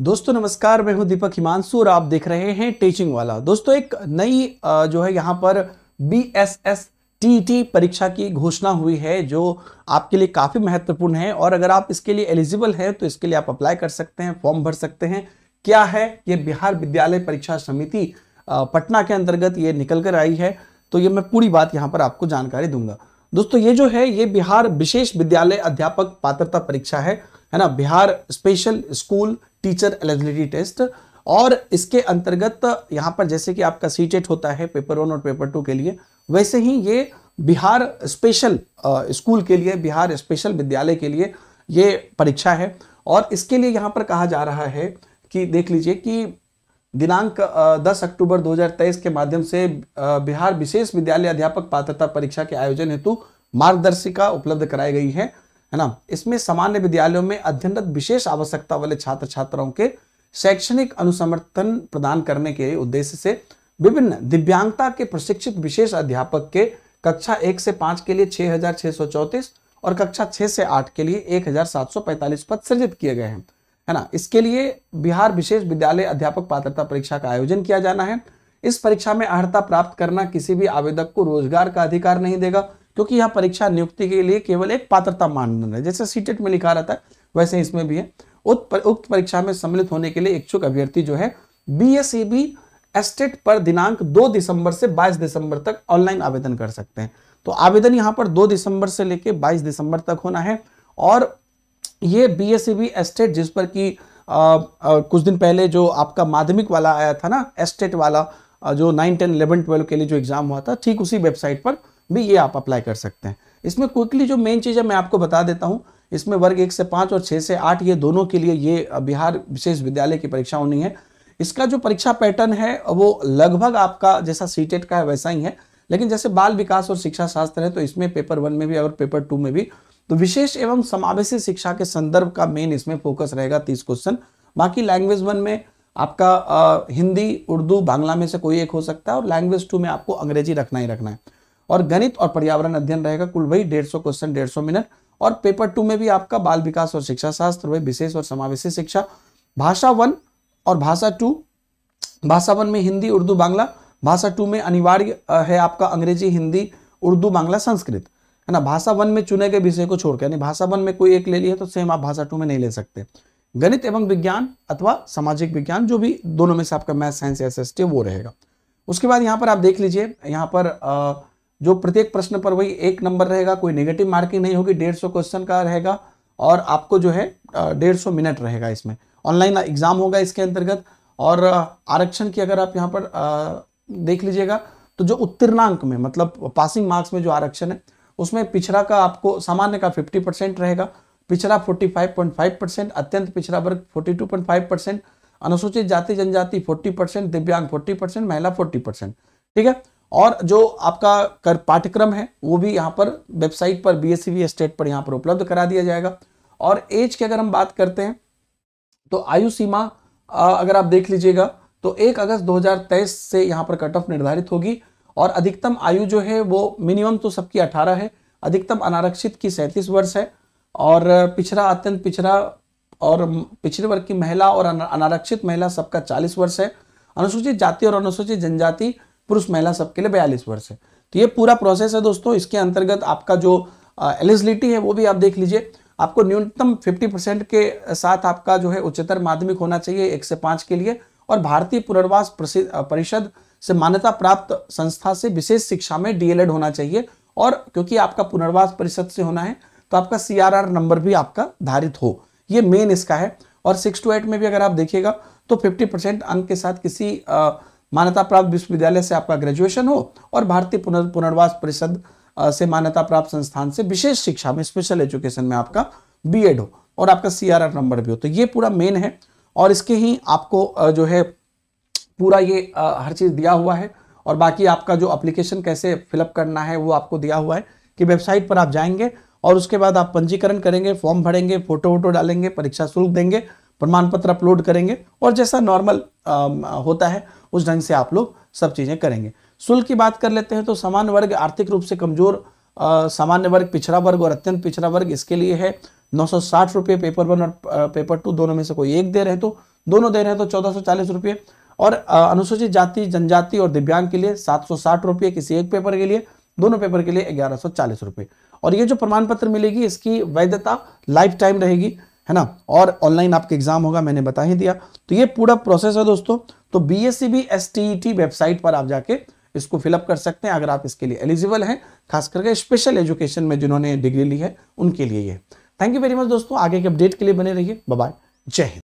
दोस्तों नमस्कार मैं हूं दीपक हिमांशु और आप देख रहे हैं टीचिंग वाला दोस्तों एक नई जो है यहाँ पर B S S T T परीक्षा की घोषणा हुई है जो आपके लिए काफ़ी महत्वपूर्ण है और अगर आप इसके लिए एलिजिबल हैं तो इसके लिए आप अप्लाई कर सकते हैं फॉर्म भर सकते हैं क्या है ये बिहार विद्यालय परीक्षा समिति पटना के अंतर्गत ये निकल कर आई है तो ये मैं पूरी बात यहाँ पर आपको जानकारी दूंगा दोस्तों ये जो है ये बिहार विशेष विद्यालय अध्यापक पात्रता परीक्षा है है ना Bihar special school teacher eligibility test और इसके अंतर्गत यहाँ पर जैसे कि आपका सी होता है पेपर वन और पेपर टू के लिए वैसे ही ये बिहार स्पेशल स्कूल के लिए बिहार स्पेशल विद्यालय के लिए ये परीक्षा है और इसके लिए यहाँ पर कहा जा रहा है कि देख लीजिए कि दिनांक 10 अक्टूबर 2023 के माध्यम से बिहार विशेष विद्यालय अध्यापक पात्रता परीक्षा के आयोजन हेतु मार्गदर्शिका उपलब्ध कराई गई है है ना इसमें सामान्य विद्यालयों में अध्ययनरत विशेष आवश्यकता वाले छात्र छात्राओं के शैक्षणिक अनुसमर्थन प्रदान करने के उद्देश्य से विभिन्न दिव्यांगता के प्रशिक्षित विशेष अध्यापक के कक्षा एक से पांच के लिए छह हजार छह सौ चौतीस और कक्षा छह से आठ के लिए एक हजार सात सौ पैंतालीस पद सृजित किए गए हैं है ना इसके लिए बिहार विशेष विद्यालय अध्यापक पात्रता परीक्षा का आयोजन किया जाना है इस परीक्षा में अर्हता प्राप्त करना किसी भी आवेदक को रोजगार का अधिकार नहीं देगा क्योंकि यह परीक्षा नियुक्ति के लिए केवल एक पात्रता मानदंड है जैसे सीटेट e में लिखा रहता है वैसे इसमें भी है उक्त परीक्षा में सम्मिलित होने के लिए इच्छुक अभ्यर्थी जो है बी एस सी बी एस्टेट पर दिनांक 2 दिसंबर से 22 दिसंबर तक ऑनलाइन आवेदन कर सकते हैं तो आवेदन यहाँ पर 2 दिसंबर से लेकर 22 दिसंबर तक होना है और ये बी एस सी बी एस्टेट जिस पर कि कुछ दिन पहले जो आपका माध्यमिक वाला आया था ना एस्टेट वाला जो नाइन टेन इलेवन ट्वेल्व के लिए जो एग्ज़ाम हुआ था ठीक उसी वेबसाइट पर भी ये आप अप्लाई कर सकते हैं इसमें क्विकली जो मेन चीज़ है मैं आपको बता देता हूँ इसमें वर्ग एक से पाँच और छः से आठ ये दोनों के लिए ये बिहार विशेष विद्यालय की परीक्षा होनी है इसका जो परीक्षा पैटर्न है वो लगभग आपका जैसा सीटेट e का है वैसा ही है लेकिन जैसे बाल विकास और शिक्षा शास्त्र है तो इसमें पेपर वन में भी और पेपर टू में भी तो विशेष एवं समावेशी शिक्षा के संदर्भ का मेन इसमें फोकस रहेगा तीस क्वेश्चन बाकी लैंग्वेज वन में आपका आ, हिंदी उर्दू बांग्ला में से कोई एक हो सकता है और लैंग्वेज टू में आपको अंग्रेजी रखना ही रखना है और गणित और पर्यावरण अध्ययन रहेगा कुल वही डेढ़ सौ क्वेश्चन डेढ़ सौ मिनट और पेपर टू में भी आपका बाल विकास और शिक्षा शास्त्र वही विशेष और समावेशी शिक्षा भाषा वन और भाषा टू भाषा वन में हिंदी उर्दू बांग्ला भाषा टू में अनिवार्य है आपका अंग्रेजी हिंदी उर्दू बांग्ला संस्कृत है ना भाषा वन में चुने गए विषय को छोड़कर यानी भाषा वन में कोई एक ले लिया तो सेम आप भाषा टू में नहीं ले सकते गणित एवं विज्ञान अथवा सामाजिक विज्ञान जो भी दोनों में से आपका मैथ साइंस एस एस वो रहेगा उसके बाद यहाँ पर आप देख लीजिए यहाँ पर आ, जो प्रत्येक प्रश्न पर वही एक नंबर रहेगा कोई नेगेटिव मार्किंग नहीं होगी डेढ़ सौ क्वेश्चन का रहेगा और आपको जो है डेढ़ सौ मिनट रहेगा इसमें ऑनलाइन एग्जाम होगा इसके अंतर्गत और आरक्षण की अगर आप यहाँ पर देख लीजिएगा तो जो उत्तीर्णांक में मतलब पासिंग मार्क्स में जो आरक्षण है उसमें पिछड़ा का आपको सामान्य का फिफ्टी परसेंट रहेगा पिछड़ा फाइव परसेंट अत्यंत पिछड़ा वर्ग फाइव परसेंट अनुसूचित जाति जनजाति फोर्टी परसेंट दिव्यांग फोर्टी परसेंट महिला फोर्टी परसेंट ठीक है और जो आपका कर पाठ्यक्रम है वो भी यहाँ पर वेबसाइट पर बी एस स्टेट पर यहाँ पर उपलब्ध करा दिया जाएगा और एज की अगर हम बात करते हैं तो आयु सीमा अगर आप देख लीजिएगा तो एक अगस्त 2023 से यहाँ पर कट ऑफ निर्धारित होगी और अधिकतम आयु जो है वो मिनिमम तो सबकी 18 है अधिकतम अनारक्षित की सैंतीस वर्ष है और पिछड़ा अत्यंत पिछड़ा और पिछड़े वर्ग की महिला और अनारक्षित महिला सबका चालीस वर्ष है अनुसूचित जाति और अनुसूचित जनजाति पुरुष महिला सबके लिए बयालीस वर्ष है तो ये पूरा प्रोसेस है दोस्तों इसके अंतर्गत आपका जो एलिजिलिटी है वो भी आप देख लीजिए आपको न्यूनतम 50 परसेंट के साथ आपका जो है उच्चतर माध्यमिक होना चाहिए एक से पाँच के लिए और भारतीय पुनर्वास परिषद से मान्यता प्राप्त संस्था से विशेष शिक्षा में डीएलएड होना चाहिए और क्योंकि आपका पुनर्वास परिषद से होना है तो आपका सीआरआर नंबर भी आपका धारित हो ये मेन इसका है और सिक्स टू एट में भी अगर आप देखिएगा तो फिफ्टी परसेंट अंक के साथ किसी आ, मान्यता प्राप्त विश्वविद्यालय से आपका ग्रेजुएशन हो और भारतीय पुनर, पुनर्वास परिषद से मान्यता प्राप्त संस्थान से विशेष शिक्षा में स्पेशल एजुकेशन में आपका बीएड हो और आपका सीआरआर नंबर भी हो तो ये पूरा मेन है और इसके ही आपको जो है पूरा ये हर चीज़ दिया हुआ है और बाकी आपका जो अप्लीकेशन कैसे फिलअप करना है वो आपको दिया हुआ है कि वेबसाइट पर आप जाएंगे और उसके बाद आप पंजीकरण करेंगे फॉर्म भरेंगे फोटो वोटो डालेंगे परीक्षा शुल्क देंगे प्रमाण पत्र अपलोड करेंगे और जैसा नॉर्मल होता है उस ढंग से आप लोग सब चीज़ें करेंगे शुल्क की बात कर लेते हैं तो सामान्य वर्ग आर्थिक रूप से कमजोर सामान्य वर्ग पिछड़ा वर्ग और अत्यंत पिछड़ा वर्ग इसके लिए है नौ सौ साठ रुपये पेपर वन और पेपर टू दोनों में से कोई एक दे रहे तो दोनों दे रहे तो चौदह सौ चालीस रुपये और अनुसूचित जाति जनजाति और दिव्यांग के लिए सात सौ साठ रुपये किसी एक पेपर के लिए दोनों पेपर के लिए ग्यारह सौ चालीस रुपये और ये जो प्रमाण पत्र मिलेगी इसकी वैधता लाइफ टाइम रहेगी है ना और ऑनलाइन आपका एग्जाम होगा मैंने बता ही दिया तो ये पूरा प्रोसेस है दोस्तों तो B S C B S T T website पर आप जाके इसको फिलअप कर सकते हैं अगर आप इसके लिए एलिजिबल हैं खास करके स्पेशल एजुकेशन में जिन्होंने डिग्री ली है उनके लिए ये थैंक यू वेरी मच दोस्तों आगे के अपडेट के लिए बने रहिए बाय जय हिंद